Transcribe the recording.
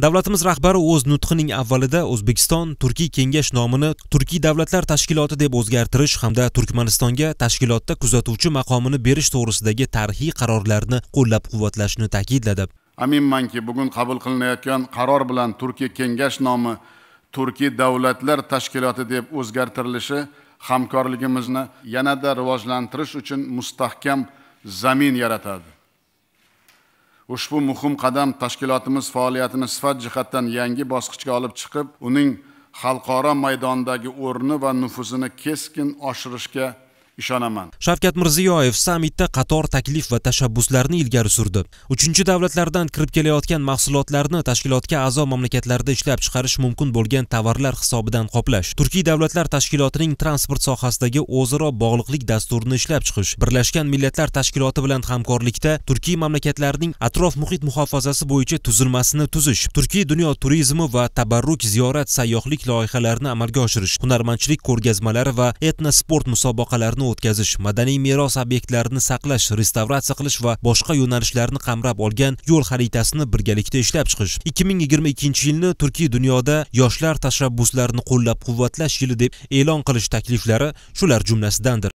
davlatimiz rahbari o'z nutqining avvalida o'zbekiston turkiy kengash nomini turkiy davlatlar tashkiloti deb o'zgartirish hamda turkmanistonga tashkilotda kuzatuvchi maqomini berish to'g'risidagi tarixiy qarorlarni qo'llab quvvatlashni ta'kidladi aminmanki bugun qabul qilinayotgan qaror bilan turkiy kengash nomi turkiy davlatlar tashkiloti deb o'zgartirilishi hamkorligimizni yanada rivojlantirish uchun mustahkam zamin yaratadi ushbu muhim qadam tashkilotimiz faoliyatini sifat jihatdan yangi bosqichga olib chiqib uning xalqaro maydondagi o'rni va nufuzini keskin oshirishga ishonaman shavkat mirziyoyev sammitda qator taklif va tashabbuslarni ilgari surdi uchinchi davlatlardan kirib kelayotgan mahsulotlarni tashkilotga a'zo mamlakatlarda ishlab chiqarish mumkin bo'lgan tovarlar hisobidan qoplash turkiy davlatlar tashkilotining transport sohasidagi o'zaro bog'liqlik dasturini ishlab chiqish birlashgan millatlar tashkiloti bilan hamkorlikda turkiy mamlakatlarning atrof muhit muhofazasi bo'yicha tuzilmasini tuzish turkiy dunyo turizmi va tabarruk ziyorat sayyohlik loyihalarini amalga oshirish hunarmandchilik ko'rgazmalari va etno sport musobaqalarini hayotni o'tkazish madaniy meros obyektlarini saqlash restavratsiya qilish va boshqa yo'nalishlarni qamrab olgan yo'l xaritasini birgalikda ishlab chiqish 2022 yilni turkiy dunyoda yoshlar tashabbuslarini qo'llab quvvatlash yili deb e'lon qilish takliflari shular jumlasidandir